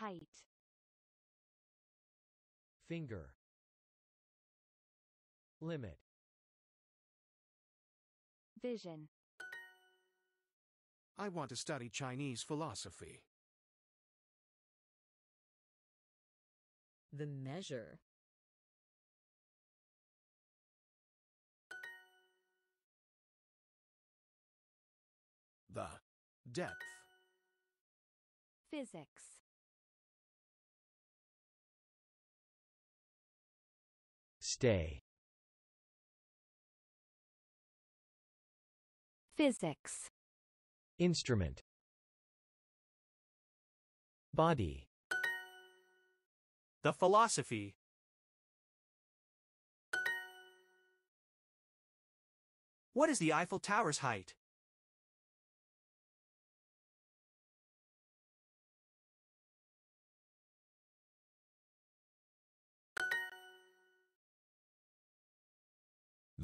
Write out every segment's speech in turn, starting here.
height finger limit vision I want to study Chinese philosophy. The measure The depth Physics Stay. Physics. Instrument. Body. The philosophy. What is the Eiffel Tower's height?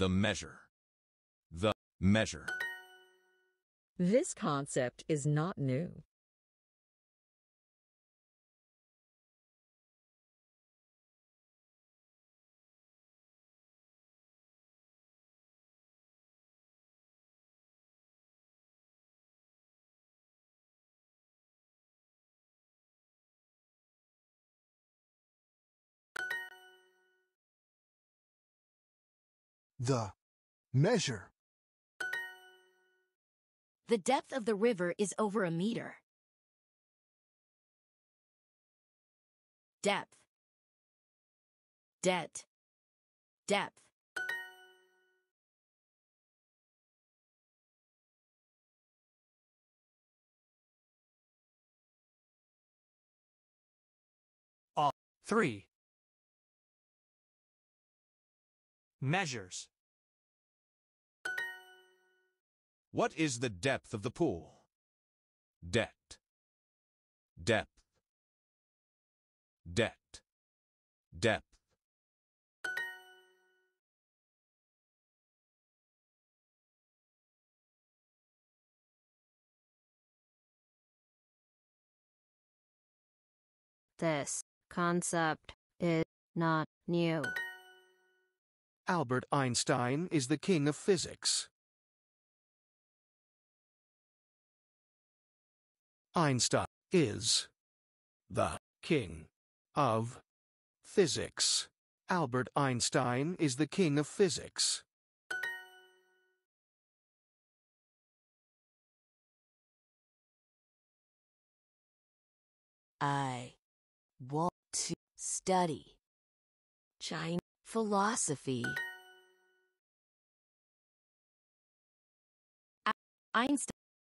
The measure. The measure. This concept is not new. the measure. The depth of the river is over a meter. Depth. Debt. Depth. three measures. What is the depth of the pool? Debt. Depth. Debt. Depth. This concept is not new. Albert Einstein is the king of physics. Einstein is the king of physics. Albert Einstein is the king of physics. I want to study Chinese philosophy. Einstein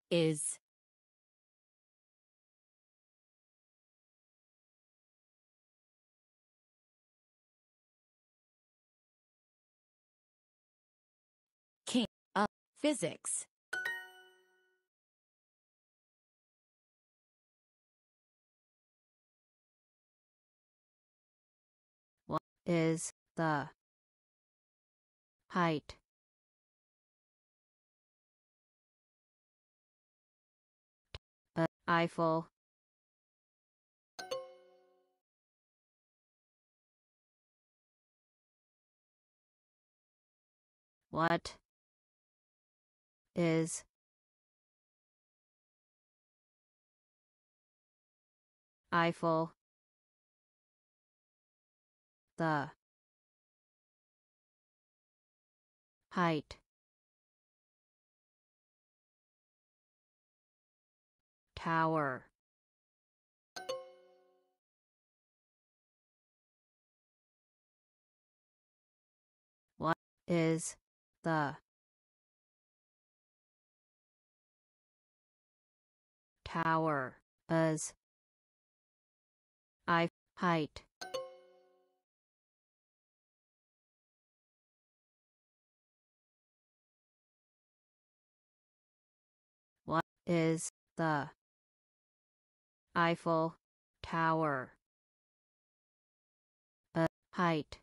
is Physics What is the height A Eiffel What is Eiffel the height tower what is the tower, as I, height. What is the Eiffel Tower? A height.